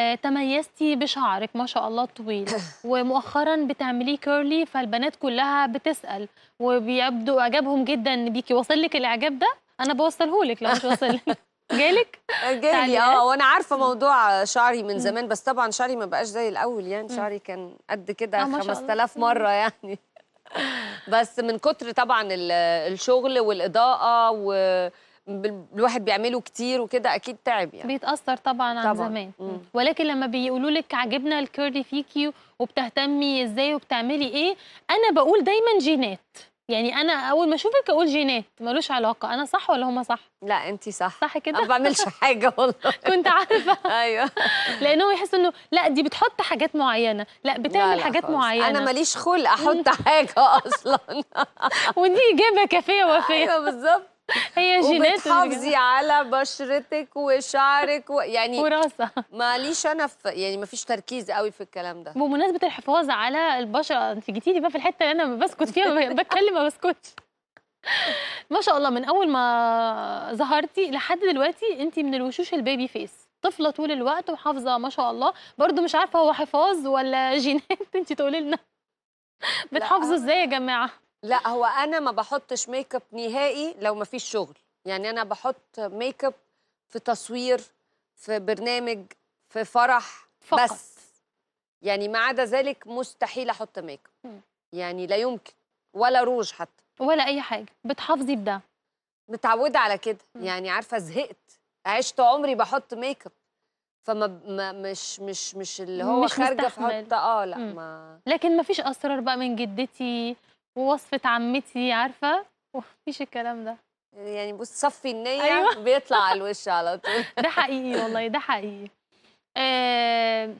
آه، تميزتي بشعرك ما شاء الله طويل ومؤخرا بتعمليه كيرلي فالبنات كلها بتسال وبيبدو اعجابهم جدا بيكي واصل لك الاعجاب ده انا بوصله لك لو مش واصل لك جالك جالي اه وانا عارفه موضوع شعري من زمان بس طبعا شعري ما بقاش زي الاول يعني شعري كان قد كده 5000 آه، مره يعني بس من كتر طبعا الشغل والاضاءه و الواحد بيعمله كتير وكده اكيد تعب يعني بيتاثر طبعا عن طبعًا. زمان مم. ولكن لما بيقولوا لك عجبنا الكيرلي فيكي وبتهتمي ازاي وبتعملي ايه انا بقول دايما جينات يعني انا اول ما اشوفك اقول جينات ملوش علاقه انا صح ولا هما صح لا انت صح صح كده ما بعملش حاجه والله كنت عارفه ايوه لانه يحس انه لا دي بتحط حاجات معينه لا بتعمل لا لا حاجات خلص. معينه انا ماليش خلق احط حاجه اصلا ودي اجابه كافيه وفيه ايوه بالظبط هي جينات وبتحافظي على بشرتك وشعرك و... يعني وراسة ماليش انا في يعني مفيش تركيز قوي في الكلام ده بمناسبه الحفاظ على البشره انت جيتي لي بقى في الحته اللي انا بسكت فيها بتكلم ما بسكتش ما شاء الله من اول ما ظهرتي لحد دلوقتي انت من الوشوش البيبي فيس طفله طول الوقت وحافظه ما شاء الله برضو مش عارفه هو حفاظ ولا جينات انت تقولي لنا بتحافظوا ازاي يا جماعه لا هو انا ما بحطش ميك اب نهائي لو ما فيش شغل يعني انا بحط ميك اب في تصوير في برنامج في فرح فقط. بس يعني ما عدا ذلك مستحيل احط ميك اب يعني لا يمكن ولا روج حتى ولا اي حاجه بتحافظي بده متعوده على كده يعني عارفه زهقت عشت عمري بحط ميك اب فما ما مش مش مش اللي هو مش خارجه في حته اه لا ما لكن ما فيش اسرار بقى من جدتي ووصفه عمتي عارفه مفيش الكلام ده يعني بص صفي النيه أيوة. بيطلع على الوش على طول ده حقيقي والله ده حقيقي آه